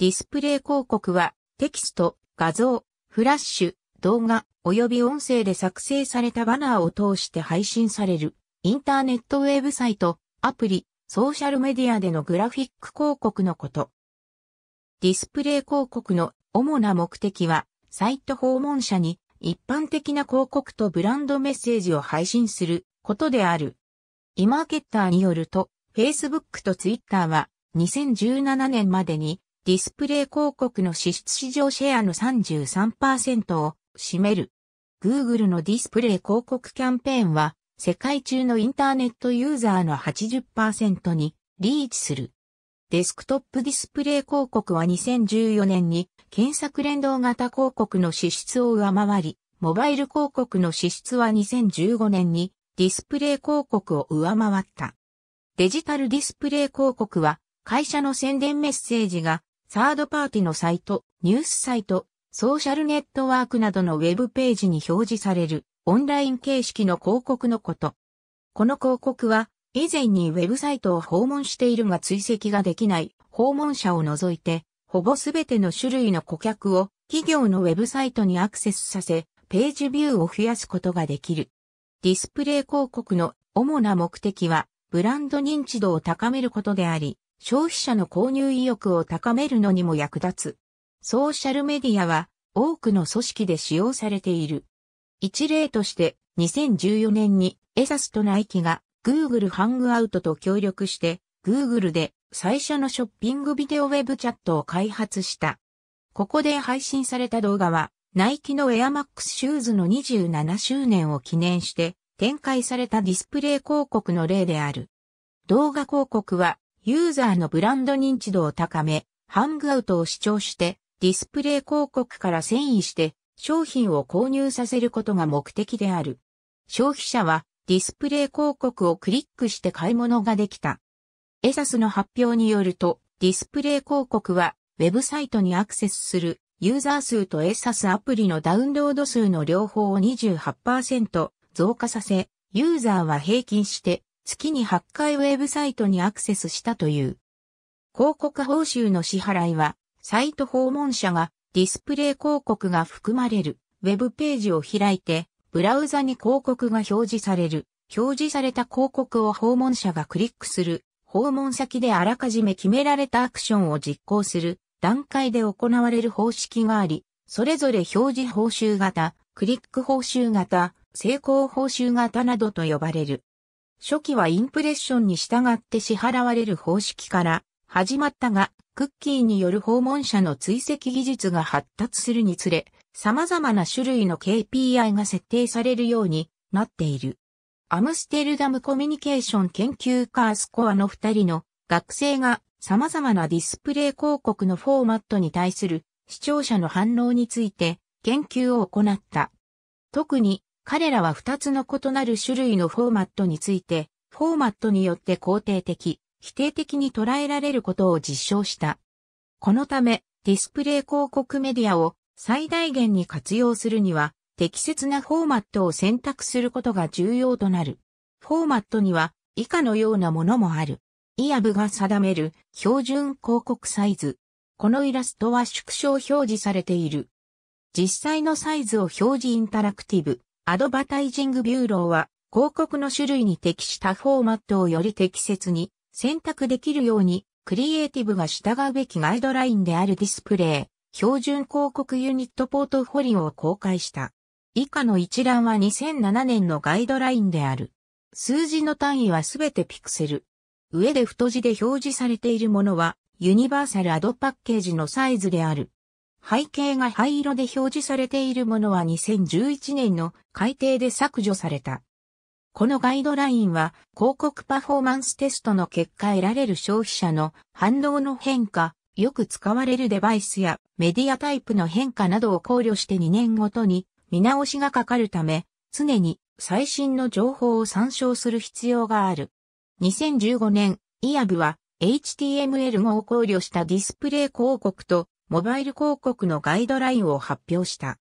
ディスプレイ広告は、テキスト、画像、フラッシュ、動画、及び音声で作成されたバナーを通して配信される、インターネットウェブサイト、アプリ、ソーシャルメディアでのグラフィック広告のこと。ディスプレイ広告の主な目的は、サイト訪問者に一般的な広告とブランドメッセージを配信することである。イマーケッターによると、Facebook と Twitter は2017年までにディスプレイ広告の支出市場シェアの33%を占める。Google のディスプレイ広告キャンペーンは、世界中のインターネットユーザーの80%にリーチする。デスクトップディスプレイ広告は2014年に検索連動型広告の支出を上回り、モバイル広告の支出は2015年にディスプレイ広告を上回った。デジタルディスプレイ広告は会社の宣伝メッセージがサードパーティのサイト、ニュースサイト、ソーシャルネットワークなどのウェブページに表示されるオンライン形式の広告のこと。この広告は以前にウェブサイトを訪問しているが追跡ができない訪問者を除いてほぼすべての種類の顧客を企業のウェブサイトにアクセスさせページビューを増やすことができる。ディスプレイ広告の主な目的はブランド認知度を高めることであり、消費者の購入意欲を高めるのにも役立つ。ソーシャルメディアは多くの組織で使用されている。一例として2014年にエサスとナイキが Google ハングアウトと協力して Google で最初のショッピングビデオウェブチャットを開発した。ここで配信された動画はナイキのエアマックスシューズの27周年を記念して展開されたディスプレイ広告の例である。動画広告はユーザーのブランド認知度を高め、ハングアウトを主張して、ディスプレイ広告から遷移して、商品を購入させることが目的である。消費者は、ディスプレイ広告をクリックして買い物ができた。エサスの発表によると、ディスプレイ広告は、ウェブサイトにアクセスするユーザー数とエサスアプリのダウンロード数の両方を28%増加させ、ユーザーは平均して月に8回ウェブサイトにアクセスしたという。広告報酬の支払いは、サイト訪問者がディスプレイ広告が含まれるウェブページを開いて、ブラウザに広告が表示される。表示された広告を訪問者がクリックする。訪問先であらかじめ決められたアクションを実行する段階で行われる方式があり、それぞれ表示報酬型、クリック報酬型、成功報酬型などと呼ばれる。初期はインプレッションに従って支払われる方式から始まったが、クッキーによる訪問者の追跡技術が発達するにつれ、様々な種類の KPI が設定されるようになっている。アムステルダムコミュニケーション研究カースコアの二人の学生が様々なディスプレイ広告のフォーマットに対する視聴者の反応について研究を行った。特に彼らは2つの異なる種類のフォーマットについて、フォーマットによって肯定的、否定的に捉えられることを実証した。このため、ディスプレイ広告メディアを最大限に活用するには、適切なフォーマットを選択することが重要となる。フォーマットには以下のようなものもある。イアブが定める標準広告サイズ。このイラストは縮小表示されている。実際のサイズを表示インタラクティブ。アドバタイジングビューローは広告の種類に適したフォーマットをより適切に選択できるようにクリエイティブが従うべきガイドラインであるディスプレイ、標準広告ユニットポートフォリオを公開した。以下の一覧は2007年のガイドラインである。数字の単位はすべてピクセル。上で太字で表示されているものはユニバーサルアドパッケージのサイズである。背景が灰色で表示されているものは2011年の改定で削除された。このガイドラインは広告パフォーマンステストの結果得られる消費者の反応の変化、よく使われるデバイスやメディアタイプの変化などを考慮して2年ごとに見直しがかかるため、常に最新の情報を参照する必要がある。2015年、イアブは HTML5 を考慮したディスプレイ広告とモバイル広告のガイドラインを発表した。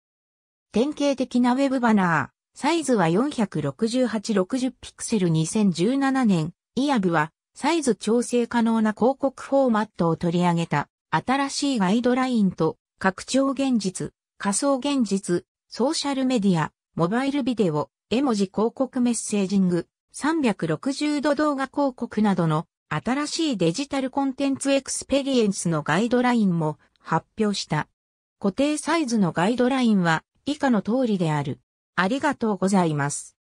典型的なウェブバナー、サイズは46860ピクセル2017年、イヤブはサイズ調整可能な広告フォーマットを取り上げた新しいガイドラインと拡張現実、仮想現実、ソーシャルメディア、モバイルビデオ、絵文字広告メッセージング、360度動画広告などの新しいデジタルコンテンツエクスペリエンスのガイドラインも発表した。固定サイズのガイドラインは以下の通りである。ありがとうございます。